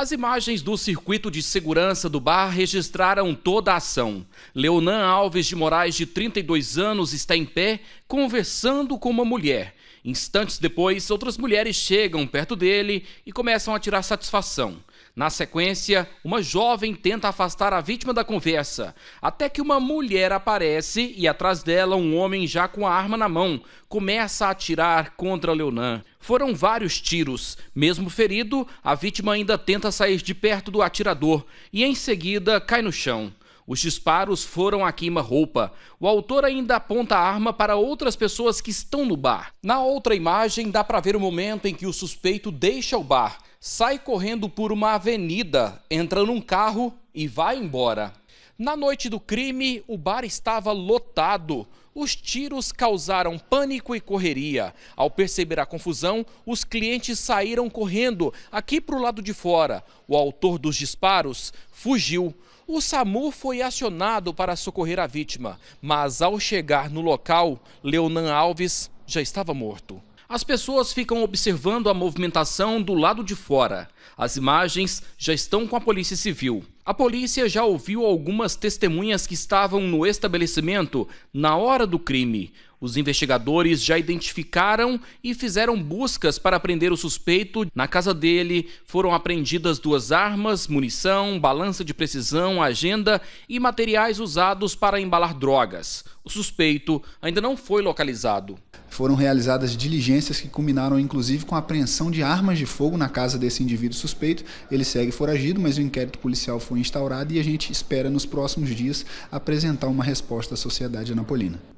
As imagens do circuito de segurança do bar registraram toda a ação. Leonan Alves de Moraes, de 32 anos, está em pé, conversando com uma mulher. Instantes depois, outras mulheres chegam perto dele e começam a tirar satisfação. Na sequência, uma jovem tenta afastar a vítima da conversa, até que uma mulher aparece e atrás dela um homem já com a arma na mão começa a atirar contra Leonan. Foram vários tiros. Mesmo ferido, a vítima ainda tenta sair de perto do atirador e em seguida cai no chão. Os disparos foram a queima-roupa. O autor ainda aponta a arma para outras pessoas que estão no bar. Na outra imagem, dá para ver o momento em que o suspeito deixa o bar, sai correndo por uma avenida, entra num carro e vai embora. Na noite do crime, o bar estava lotado. Os tiros causaram pânico e correria. Ao perceber a confusão, os clientes saíram correndo aqui para o lado de fora. O autor dos disparos fugiu. O SAMU foi acionado para socorrer a vítima, mas ao chegar no local, Leonan Alves já estava morto. As pessoas ficam observando a movimentação do lado de fora. As imagens já estão com a Polícia Civil. A polícia já ouviu algumas testemunhas que estavam no estabelecimento na hora do crime, os investigadores já identificaram e fizeram buscas para prender o suspeito. Na casa dele foram apreendidas duas armas, munição, balança de precisão, agenda e materiais usados para embalar drogas. O suspeito ainda não foi localizado. Foram realizadas diligências que culminaram inclusive com a apreensão de armas de fogo na casa desse indivíduo suspeito. Ele segue foragido, mas o inquérito policial foi instaurado e a gente espera nos próximos dias apresentar uma resposta à sociedade anapolina.